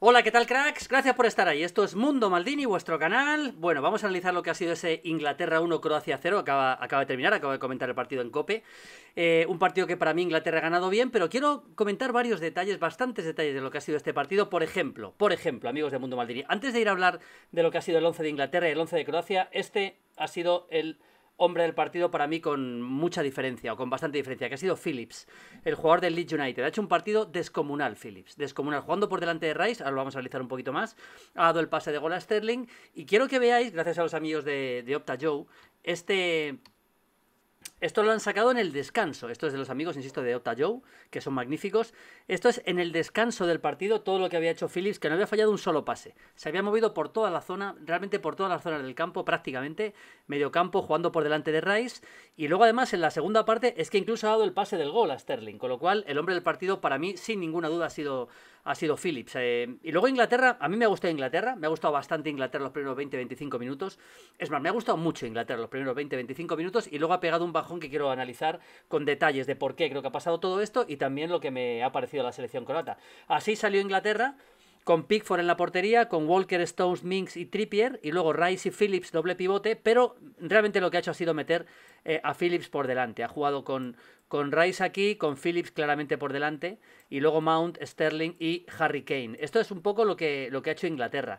Hola, ¿qué tal cracks? Gracias por estar ahí. Esto es Mundo Maldini, vuestro canal. Bueno, vamos a analizar lo que ha sido ese Inglaterra 1, Croacia 0. Acaba, acaba de terminar, acabo de comentar el partido en Cope. Eh, un partido que para mí Inglaterra ha ganado bien, pero quiero comentar varios detalles, bastantes detalles de lo que ha sido este partido. Por ejemplo, por ejemplo, amigos de Mundo Maldini, antes de ir a hablar de lo que ha sido el 11 de Inglaterra y el 11 de Croacia, este ha sido el hombre del partido para mí con mucha diferencia, o con bastante diferencia, que ha sido Phillips, el jugador del Leeds United. Ha hecho un partido descomunal, Phillips, descomunal, jugando por delante de Rice, ahora lo vamos a analizar un poquito más, ha dado el pase de gol a Sterling, y quiero que veáis, gracias a los amigos de, de Opta Joe, este esto lo han sacado en el descanso. Esto es de los amigos, insisto, de Ota Joe, que son magníficos. Esto es en el descanso del partido, todo lo que había hecho Phillips, que no había fallado un solo pase. Se había movido por toda la zona, realmente por toda la zona del campo, prácticamente, medio campo, jugando por delante de Rice. Y luego, además, en la segunda parte, es que incluso ha dado el pase del gol a Sterling. Con lo cual, el hombre del partido, para mí, sin ninguna duda, ha sido, ha sido Phillips. Eh, y luego Inglaterra, a mí me ha gustado Inglaterra, me ha gustado bastante Inglaterra los primeros 20-25 minutos. Es más, me ha gustado mucho Inglaterra los primeros 20-25 minutos y luego ha pegado un bajo que quiero analizar con detalles de por qué creo que ha pasado todo esto y también lo que me ha parecido la selección croata. Así salió Inglaterra con Pickford en la portería, con Walker, Stones, Minx y Trippier, y luego Rice y Phillips doble pivote, pero realmente lo que ha hecho ha sido meter eh, a Phillips por delante. Ha jugado con, con Rice aquí, con Phillips claramente por delante, y luego Mount, Sterling y Harry Kane. Esto es un poco lo que, lo que ha hecho Inglaterra.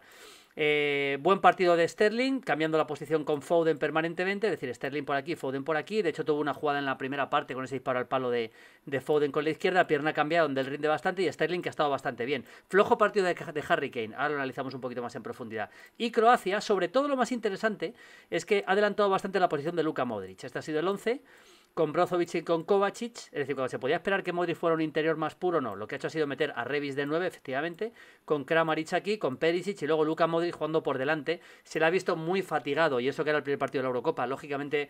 Eh, buen partido de Sterling, cambiando la posición con Foden permanentemente, es decir, Sterling por aquí, Foden por aquí. De hecho, tuvo una jugada en la primera parte con ese disparo al palo de, de Foden con la izquierda, pierna cambiada, donde él rinde bastante y Sterling que ha estado bastante bien. Flojo partido de, de Harry Kane, ahora lo analizamos un poquito más en profundidad. Y Croacia, sobre todo lo más interesante, es que ha adelantado bastante la posición de Luka Modric. Este ha sido el 11 con Brozovic y con Kovacic. Es decir, cuando se podía esperar que Modric fuera un interior más puro, no. Lo que ha hecho ha sido meter a Revis de 9, efectivamente, con Kramaric aquí, con Perisic y luego Luka Modric jugando por delante. Se le ha visto muy fatigado y eso que era el primer partido de la Eurocopa. Lógicamente,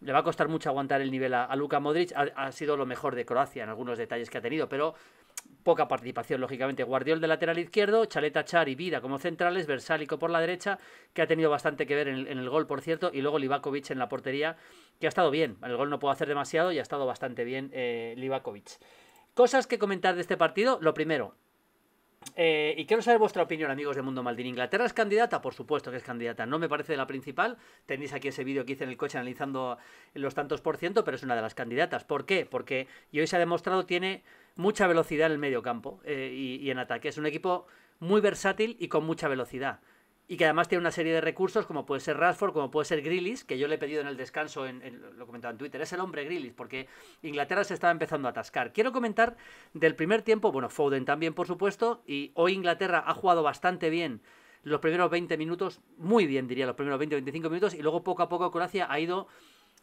le va a costar mucho aguantar el nivel a, Luka Modric. ha sido lo mejor de Croacia en algunos detalles que ha tenido, pero Poca participación, lógicamente. Guardiol de lateral izquierdo, Chaleta Char y Vida como centrales, Versálico por la derecha, que ha tenido bastante que ver en el, gol, por cierto, y luego Livakovic en la portería, que ha estado bien. El gol no puedo hacer demasiado y ha estado bastante bien eh, Cosas que comentar de este partido. Lo primero, eh, y quiero saber vuestra opinión, amigos de Mundo Maldín. ¿Inglaterra es candidata? Por supuesto que es candidata. No me parece la principal. Tenéis aquí ese vídeo que hice en el coche analizando los tantos por ciento, pero es una de las candidatas. ¿Por qué? Porque y hoy se ha demostrado tiene mucha velocidad en el medio campo eh, y, en ataque. Es un equipo muy versátil y con mucha velocidad. Y que además tiene una serie de recursos, como puede ser Rashford, como puede ser Grillis, que yo le he pedido en el descanso, en, lo comentaba en Twitter, es el hombre Grillis, porque Inglaterra se estaba empezando a atascar. Quiero comentar del primer tiempo, bueno, Foden también, por supuesto, y hoy Inglaterra ha jugado bastante bien los primeros 20 minutos, muy bien diría, los primeros 20-25 minutos, y luego poco a poco Croacia ha ido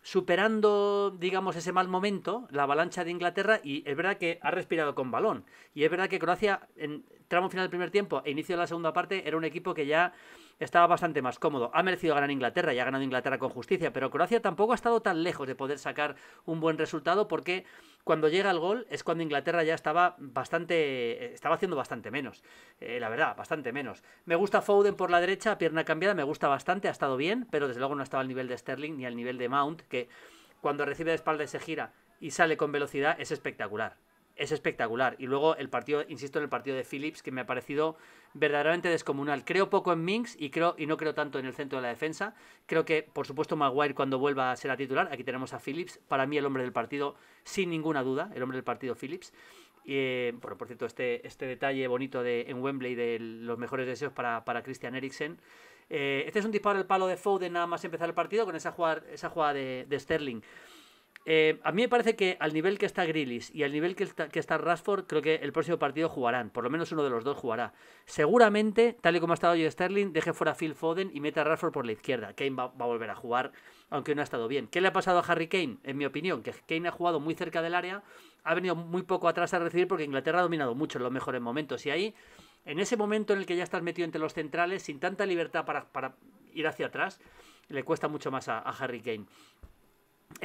superando, digamos, ese mal momento, la avalancha de Inglaterra, y es verdad que ha respirado con balón. Y es verdad que Croacia, en tramo final del primer tiempo e inicio de la segunda parte, era un equipo que ya estaba bastante más cómodo. Ha merecido ganar Inglaterra y ha ganado Inglaterra con justicia, pero Croacia tampoco ha estado tan lejos de poder sacar un buen resultado porque cuando llega el gol es cuando Inglaterra ya estaba bastante eh, estaba haciendo bastante menos, eh, la verdad, bastante menos. Me gusta Foden por la derecha, pierna cambiada, me gusta bastante, ha estado bien, pero desde luego no ha estado al nivel de Sterling ni al nivel de Mount que cuando recibe de espalda y se gira y sale con velocidad es espectacular es espectacular. Y luego el partido, insisto, en el partido de Phillips, que me ha parecido verdaderamente descomunal. Creo poco en Minx y, creo, y no creo tanto en el centro de la defensa. Creo que, por supuesto, Maguire cuando vuelva a ser ser titular. Aquí tenemos a Phillips. Para mí el hombre del partido, sin ninguna duda, el hombre del partido Phillips. Y, eh, bueno, por cierto, este, este detalle bonito de, en Wembley de los mejores deseos para, para Christian Eriksen. Eh, este es un disparo al palo de Foden nada más empezar el partido con esa jugar esa jugada de Sterling. Eh, a mí me parece que al nivel que está Grillis y al nivel que está, que Rashford, creo que el próximo partido jugarán. Por lo menos uno de los dos jugará. Seguramente, tal y como ha estado hoy Sterling, deje fuera a Phil Foden y meta a Rashford por la izquierda. Kane va, a volver a jugar, aunque no ha estado bien. ¿Qué le ha pasado a Harry Kane? En mi opinión, que Kane ha jugado muy cerca del área, ha venido muy poco atrás a recibir porque Inglaterra ha dominado mucho en los mejores momentos. Y ahí, en ese momento en el que ya estás metido entre los centrales, sin tanta libertad para, ir hacia atrás, le cuesta mucho más a Harry Kane.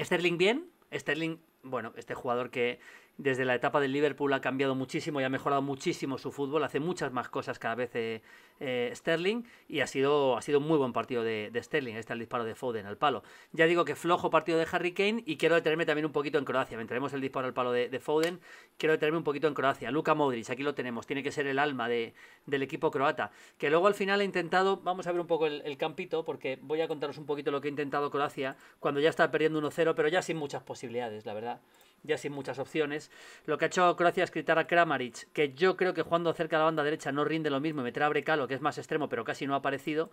Sterling bien, Sterling bueno, este jugador que desde la etapa del Liverpool ha cambiado muchísimo y ha mejorado muchísimo su fútbol, hace muchas más cosas cada vez eh, eh, Sterling y ha sido, ha sido muy buen partido de, Sterling, Este está el disparo de Foden al palo. Ya digo que flojo partido de Harry Kane y quiero detenerme también un poquito en Croacia, mientras vemos el disparo al palo de, Foden, quiero detenerme un poquito en Croacia. Luka Modric, aquí lo tenemos, tiene que ser el alma de, del equipo croata, que luego al final ha intentado, vamos a ver un poco el, el campito, porque voy a contaros un poquito lo que ha intentado Croacia cuando ya está perdiendo 1-0, pero ya sin muchas posibilidades, la verdad ya, sin muchas opciones. Lo que ha hecho Croacia es quitar a Kramaric, que yo creo que jugando cerca a la banda derecha no rinde lo mismo y meter a Brecalo, que es más extremo, pero casi no ha aparecido.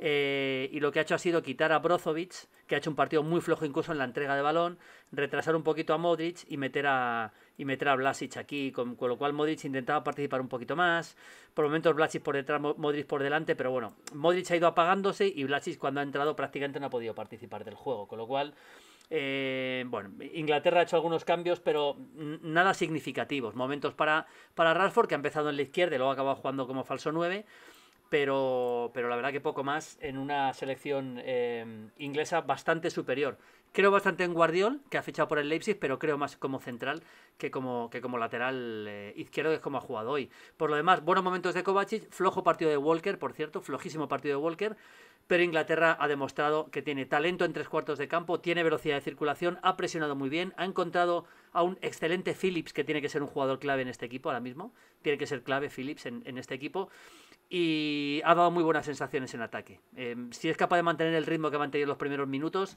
Eh, y lo que ha hecho ha sido quitar a Brozovic, que ha hecho un partido muy flojo incluso en la entrega de balón, retrasar un poquito a Modric y meter a, y meter a Blasic aquí, con, lo cual Modric intentaba participar un poquito más. Por momentos Blasic por detrás, Modric por delante, pero bueno, Modric ha ido apagándose y Blasic cuando ha entrado prácticamente no ha podido participar del juego, con lo cual eh, bueno, Inglaterra ha hecho algunos cambios, pero nada significativos. Momentos para, para Rashford, que ha empezado en la izquierda y luego ha acabado jugando como falso 9 pero, pero la verdad que poco más en una selección em, inglesa bastante superior. Creo bastante en Guardiol, que ha fichado por el Leipzig, pero creo más como central que como, que como lateral eh, izquierdo, que es como ha jugado hoy. Por lo demás, buenos momentos de Kovacic, flojo partido de Walker, por cierto, flojísimo partido de Walker, pero Inglaterra ha demostrado que tiene talento en tres cuartos de campo, tiene velocidad de circulación, ha presionado muy bien, ha encontrado a un excelente Phillips, que tiene que ser un jugador clave en este equipo ahora mismo, tiene que ser clave Phillips en, en este equipo y ha dado muy buenas sensaciones en ataque. Em, si es capaz de mantener el ritmo que ha mantenido los primeros minutos,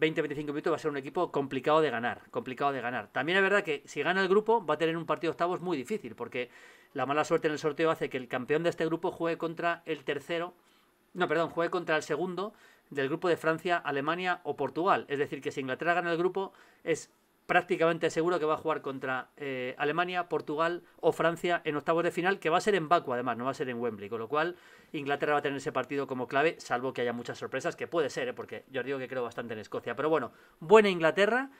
20-25 minutos va a ser un equipo complicado de ganar, complicado de ganar. También es verdad que si gana el grupo va a tener un partido de octavos muy difícil, porque la mala suerte en el sorteo hace que el campeón de este grupo juegue contra el tercero, no, perdón, juegue contra el segundo del grupo de Francia, Alemania o Portugal. Es decir, que si Inglaterra gana el grupo es prácticamente seguro que va a jugar contra eh, Alemania, Portugal o Francia en octavos de final, que va a ser en Baku además, no va a ser en Wembley, con lo cual Inglaterra va a tener ese partido como clave, salvo que haya muchas sorpresas, que puede ser, ¿eh? porque yo digo que creo bastante en Escocia, pero bueno, buena Inglaterra,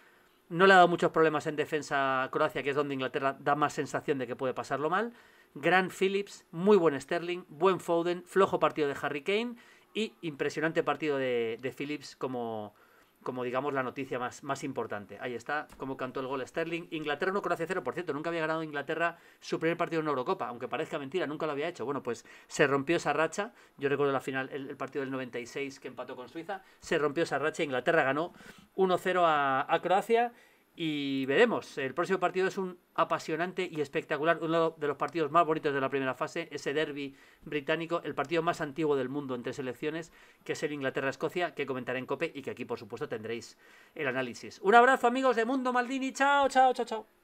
no le ha dado muchos problemas en defensa a Croacia, que es donde Inglaterra da más sensación de que puede pasarlo mal, gran Phillips, muy buen Sterling, buen Foden, flojo partido de Harry Kane y impresionante partido de, de Phillips como como digamos la noticia más, más importante. Ahí está, como cantó el gol Sterling. Inglaterra 1 Croacia 0, por cierto, nunca había ganado Inglaterra su primer partido en Eurocopa, aunque parezca mentira, nunca lo había hecho. Bueno, pues se rompió esa racha. Yo recuerdo la final, el, partido del 96 que empató con Suiza. Se rompió esa racha, Inglaterra ganó 1-0 a, a Croacia. Y veremos. El próximo partido es un apasionante y espectacular, uno de los partidos más bonitos de la primera fase, ese derby británico, el partido más antiguo del mundo entre selecciones, que es el Inglaterra-Escocia, que comentaré en Cope y que aquí, por supuesto, tendréis el análisis. Un abrazo, amigos de Mundo Maldini. Chao, chao, chao, chao.